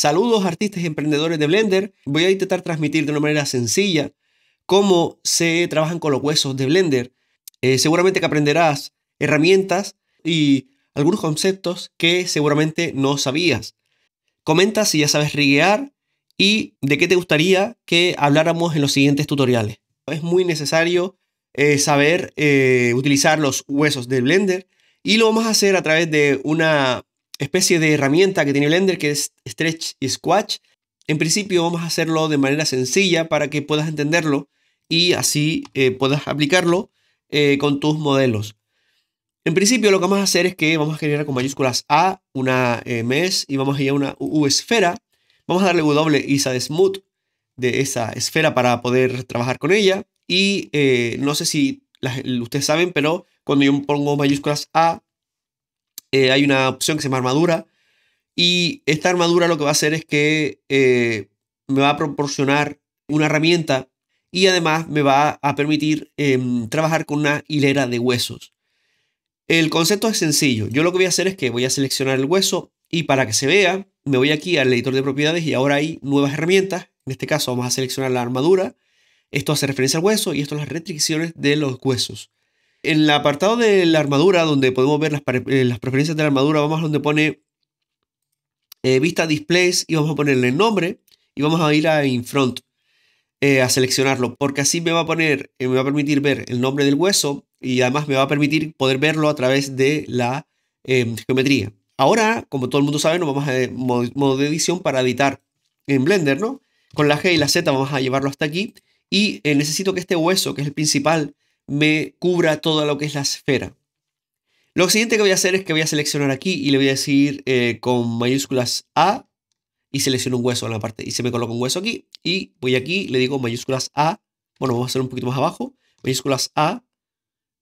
Saludos artistas y emprendedores de Blender. Voy a intentar transmitir de una manera sencilla cómo se trabajan con los huesos de Blender. Eh, seguramente que aprenderás herramientas y algunos conceptos que seguramente no sabías. Comenta si ya sabes riguear y de qué te gustaría que habláramos en los siguientes tutoriales. Es muy necesario eh, saber eh, utilizar los huesos de Blender y lo vamos a hacer a través de una especie de herramienta que tiene Blender, que es Stretch y Squatch. En principio vamos a hacerlo de manera sencilla para que puedas entenderlo y así eh, puedas aplicarlo eh, con tus modelos. En principio lo que vamos a hacer es que vamos a generar con mayúsculas A una eh, y vamos a ir a una U esfera. Vamos a darle W y de smooth de esa esfera para poder trabajar con ella. Y eh, no sé si ustedes saben, pero cuando yo pongo mayúsculas A, eh, hay una opción que se llama armadura. Y esta armadura lo que va a hacer es que eh, me va a proporcionar una herramienta y además me va a permitir em, trabajar con una hilera de huesos. El concepto es sencillo. Yo lo que voy a hacer es que voy a seleccionar el hueso y para que se vea, me voy aquí al editor de propiedades y ahora hay nuevas herramientas. En este caso vamos a seleccionar la armadura. Esto hace referencia al hueso y esto las restricciones de los huesos. En el apartado de la armadura, donde podemos ver las, eh, preferencias de la armadura, vamos a donde pone eh, vista displays y vamos a ponerle el nombre y vamos a ir a infront eh, a seleccionarlo porque así me va a poner eh, me va a permitir ver el nombre del hueso y además me va a permitir poder verlo a través de la em, geometría ahora como todo el mundo sabe nos vamos a modo, modo, de edición para editar en Blender no con la G y la Z vamos a llevarlo hasta aquí y necesito que este hueso que es el principal me cubra todo lo que es la esfera. Lo siguiente que voy a hacer es que voy a seleccionar aquí y le voy a decir eh, con mayúsculas A y selecciono un hueso en la parte y se me coloca un hueso aquí y voy aquí, le digo mayúsculas A, bueno, vamos a hacer un poquito más abajo, mayúsculas A,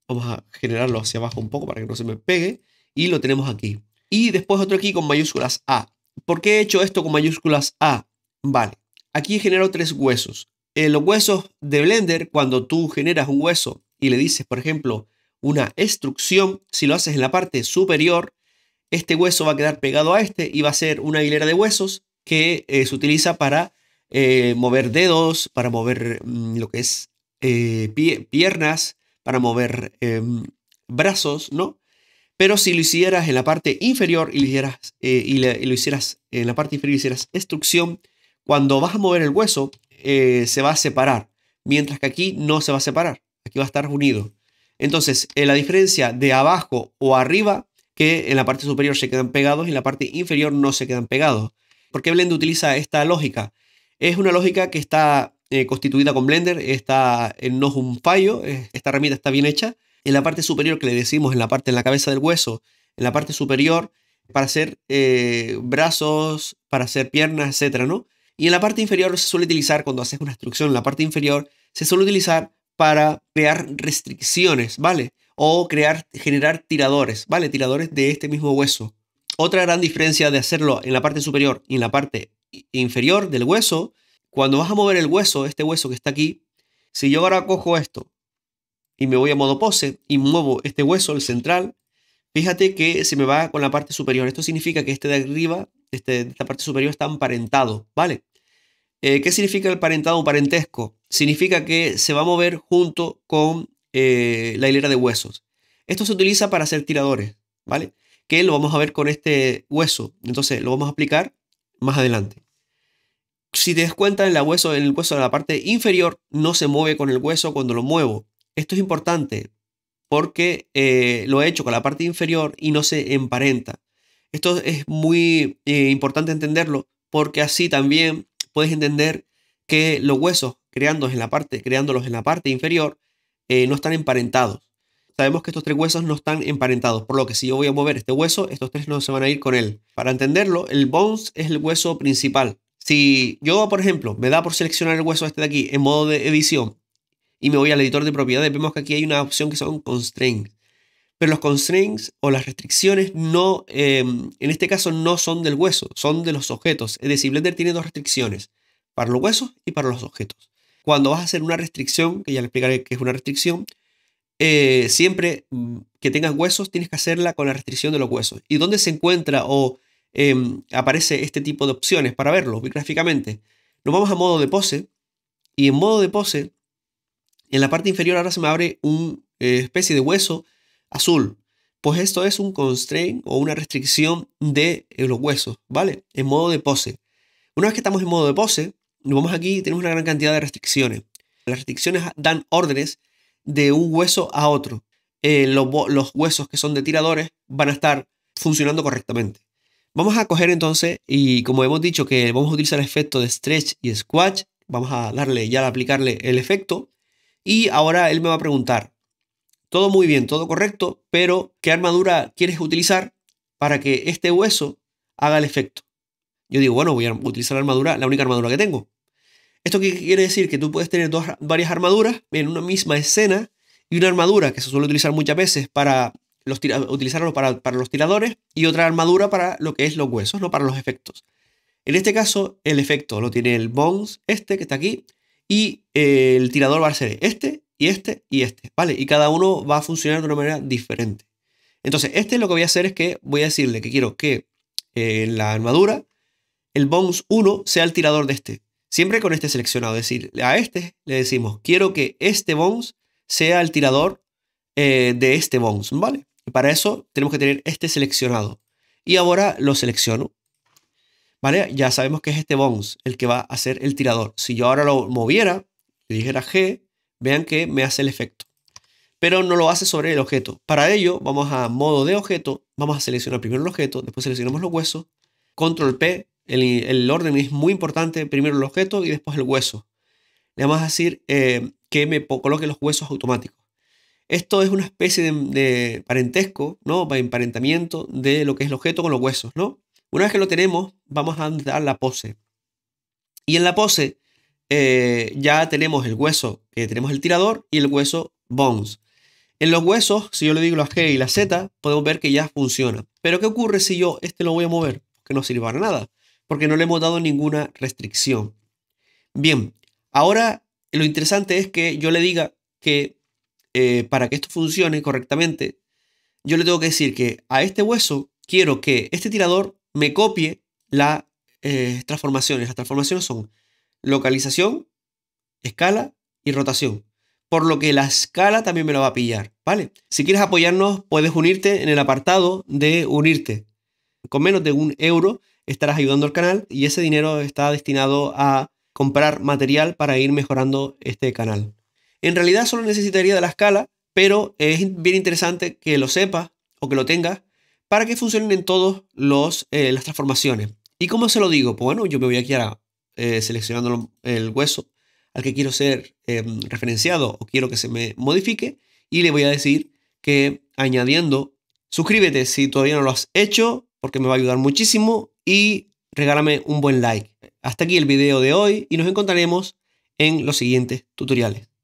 vamos a generarlo hacia abajo un poco para que no se me pegue y lo tenemos aquí. Y después otro aquí con mayúsculas A. ¿Por qué he hecho esto con mayúsculas A? Vale, aquí genero tres huesos. Eh, los huesos de Blender, cuando tú generas un hueso y le dices, por ejemplo, una extrusión, si lo haces en la parte superior, este hueso va a quedar pegado a este y va a ser una hilera de huesos que eh, se utiliza para eh, mover dedos, para mover mm, lo que es eh, piernas, para mover em, brazos, ¿no? Pero si lo hicieras en la parte inferior y lo hicieras, lo hicieras en la parte inferior y hicieras extrucción, cuando vas a mover el hueso se va a separar, mientras que aquí no se va a separar. Aquí va a estar unido. Entonces, la diferencia de abajo o arriba, que en la parte superior se quedan pegados y en la parte inferior no se quedan pegados. ¿Por qué Blender utiliza esta lógica? Es una lógica que está eh, constituida con Blender, está, no es un fallo, esta herramienta está bien hecha. En la parte superior que le decimos, en la parte en la cabeza del hueso, en la parte superior para hacer eh, brazos, para hacer piernas, etcétera, ¿no? Y en la parte inferior se suele utilizar cuando haces una instrucción, en la parte inferior se suele utilizar para crear restricciones, ¿vale? O crear, generar tiradores, ¿vale? Tiradores de este mismo hueso. Otra gran diferencia de hacerlo en la parte superior y en la parte inferior del hueso, cuando vas a mover el hueso, este hueso que está aquí, si yo ahora cojo esto y me voy a modo pose y muevo este hueso, el central, fíjate que se me va con la parte superior. Esto significa que este de arriba, este, esta parte superior está emparentado, ¿vale? Eh, ¿Qué significa el parentado o parentesco? Significa que se va a mover junto con eh, la hilera de huesos. Esto se utiliza para hacer tiradores, ¿vale? Que lo vamos a ver con este hueso. Entonces lo vamos a aplicar más adelante. Si te das cuenta, en, hueso, en el hueso de la parte inferior no se mueve con el hueso cuando lo muevo. Esto es importante porque eh, lo he hecho con la parte inferior y no se emparenta. Esto es muy importante entenderlo porque así también puedes entender que los huesos creándolos en la parte, creándolos en la parte inferior eh, no están emparentados. Sabemos que estos tres huesos no están emparentados, por lo que si yo voy a mover este hueso, estos tres no se van a ir con él. Para entenderlo, el bones es el hueso principal. Si yo, por ejemplo, me da por seleccionar el hueso este de aquí en modo de edición y me voy al editor de propiedades, vemos que aquí hay una opción que son constraints pero los constraints o las restricciones no, em, en este caso no son del hueso, son de los objetos. Es decir, Blender tiene dos restricciones, para los huesos y para los objetos. Cuando vas a hacer una restricción, que ya le explicaré qué es una restricción, eh, siempre mm, que tengas huesos tienes que hacerla con la restricción de los huesos. ¿Y dónde se encuentra o em, aparece este tipo de opciones para verlo gráficamente? Nos vamos a modo de pose y en modo de pose, en la parte inferior ahora se me abre una eh, especie de hueso azul. Pues esto es un constraint o una restricción de eh, los huesos, ¿vale? En modo de pose. Una vez que estamos en modo de pose, vamos aquí y tenemos una gran cantidad de restricciones. Las restricciones dan órdenes de un hueso a otro. Eh, los, los huesos que son de tiradores van a estar funcionando correctamente. Vamos a coger entonces, y como hemos dicho que vamos a utilizar el efecto de stretch y squash, vamos a darle ya a aplicarle el efecto. Y ahora él me va a preguntar, todo muy bien, todo correcto, pero ¿qué armadura quieres utilizar para que este hueso haga el efecto? Yo digo, bueno, voy a utilizar la armadura, la única armadura que tengo. ¿Esto qué quiere decir? Que tú puedes tener varias armaduras en una misma escena y una armadura que se suele utilizar muchas veces para los utilizarlo para, los tiradores y otra armadura para lo que es los huesos, no para los efectos. En este caso, el efecto lo tiene el Bones, este que está aquí, y eh, el tirador va este, y este y este, ¿vale? Y cada uno va a funcionar de una manera diferente. Entonces, este lo que voy a hacer es que voy a decirle que quiero que en eh, la armadura el bonus 1 sea el tirador de este. Siempre con este seleccionado, es decir, a este le decimos, quiero que este bonus sea el tirador eh, de este bonus, ¿vale? Para eso tenemos que tener este seleccionado. Y ahora lo selecciono. ¿Vale? Ya sabemos que es este Bones el que va a ser el tirador. Si yo ahora lo moviera, le dijera G, Vean que me hace el efecto. Pero no lo hace sobre el objeto. Para ello, vamos a modo de objeto. Vamos a seleccionar primero el objeto, después seleccionamos los huesos. Control P, el, orden es muy importante. Primero el objeto y después el hueso. Le vamos a decir eh, que me coloque los huesos automáticos. Esto es una especie de, parentesco, ¿no? Emparentamiento de lo que es el objeto con los huesos, ¿no? Una vez que lo tenemos, vamos a dar la pose. Y en la pose eh, ya tenemos el hueso, que eh, tenemos el tirador y el hueso bones. En los huesos, si yo le digo la G y la Z, podemos ver que ya funciona. Pero ¿qué ocurre si yo este lo voy a mover? Que no sirva para nada, porque no le hemos dado ninguna restricción. Bien, ahora lo interesante es que yo le diga que eh, para que esto funcione correctamente, yo le tengo que decir que a este hueso quiero que este tirador me copie las transformaciones. Las transformaciones son localización, escala y rotación. Por lo que la escala también me lo va a pillar, ¿vale? Si quieres apoyarnos, puedes unirte en el apartado de unirte. Con menos de un euro estarás ayudando al canal y ese dinero está destinado a comprar material para ir mejorando este canal. En realidad solo necesitaría de la escala, pero es bien interesante que lo sepas o que lo tengas para que funcionen en todas los eh, las transformaciones. ¿Y cómo se lo digo? Pues bueno, yo me voy aquí a eh, seleccionando el hueso al que quiero ser eh, referenciado o quiero que se me modifique y le voy a decir que añadiendo suscríbete si todavía no lo has hecho porque me va a ayudar muchísimo y regálame un buen like. Hasta aquí el video de hoy y nos encontraremos en los siguientes tutoriales.